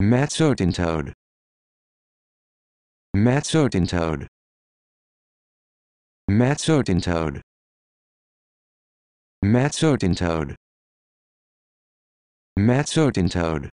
Matt Toad. Matt Toad. Matt Toad. Matt Toad. Matt Toad.